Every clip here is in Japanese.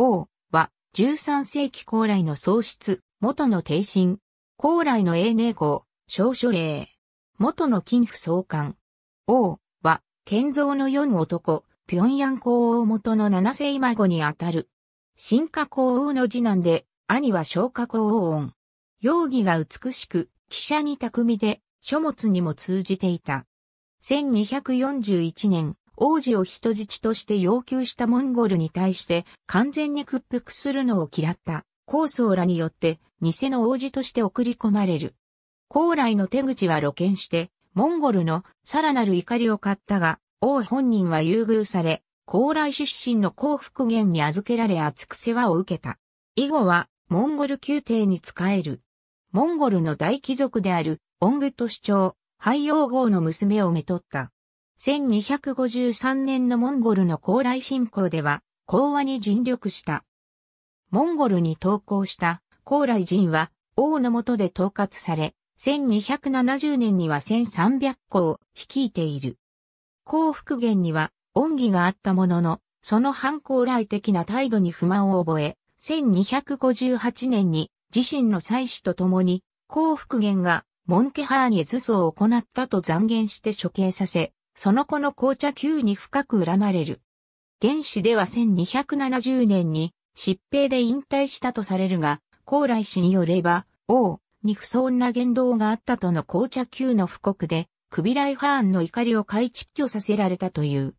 王は13世紀高麗の喪失、元の帝神、高麗の英寧公、少書令、元の金府総監、王は建造の四男、平壌皇王元の七世孫にあたる。新化皇王の次男で、兄は昇化皇王容疑が美しく、記者に巧みで、書物にも通じていた。1241年、王子を人質として要求したモンゴルに対して完全に屈服するのを嫌った高僧らによって偽の王子として送り込まれる。高麗の手口は露見して、モンゴルのさらなる怒りを買ったが、王本人は優遇され、高麗出身の幸福源に預けられ厚く世話を受けた。以後は、モンゴル宮廷に仕える。モンゴルの大貴族である、オングと主張、廃王号の娘をめとった。1253年のモンゴルの高麗侵攻では、講和に尽力した。モンゴルに投降した高麗人は王の下で統括され、1270年には1300校を率いている。幸福源には恩義があったものの、その反抗来的な態度に不満を覚え、1258年に自身の祭祀と共に幸福源がモンケハーニェ図ソを行ったと残言して処刑させ、その子の紅茶球に深く恨まれる。原始では1270年に疾病で引退したとされるが、高来氏によれば、王に不相な言動があったとの紅茶球の布告で、クビライ・ハーンの怒りを買い窒去させられたという。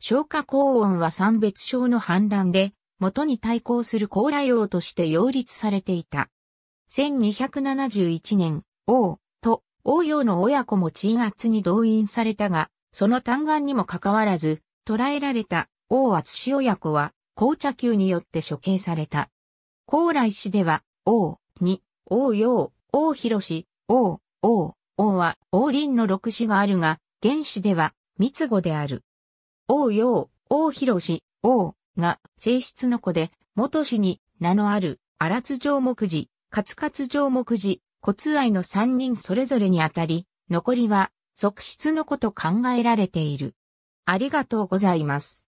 消化高音は三別症の反乱で、元に対抗する高麗王として擁立されていた。1271年、王と王陽の親子も鎮圧に動員されたが、その嘆願にもかかわらず、捕らえられた王厚親子は、紅茶球によって処刑された。高来氏では、王、に、王陽、王広氏、王、王、王は王林の六子があるが、原氏では、三つ子である。王陽、王広氏、王、が、正室の子で、元氏に、名のある、荒津上目寺、勝勝上目寺、骨愛の三人それぞれにあたり、残りは、側室のこと考えられている。ありがとうございます。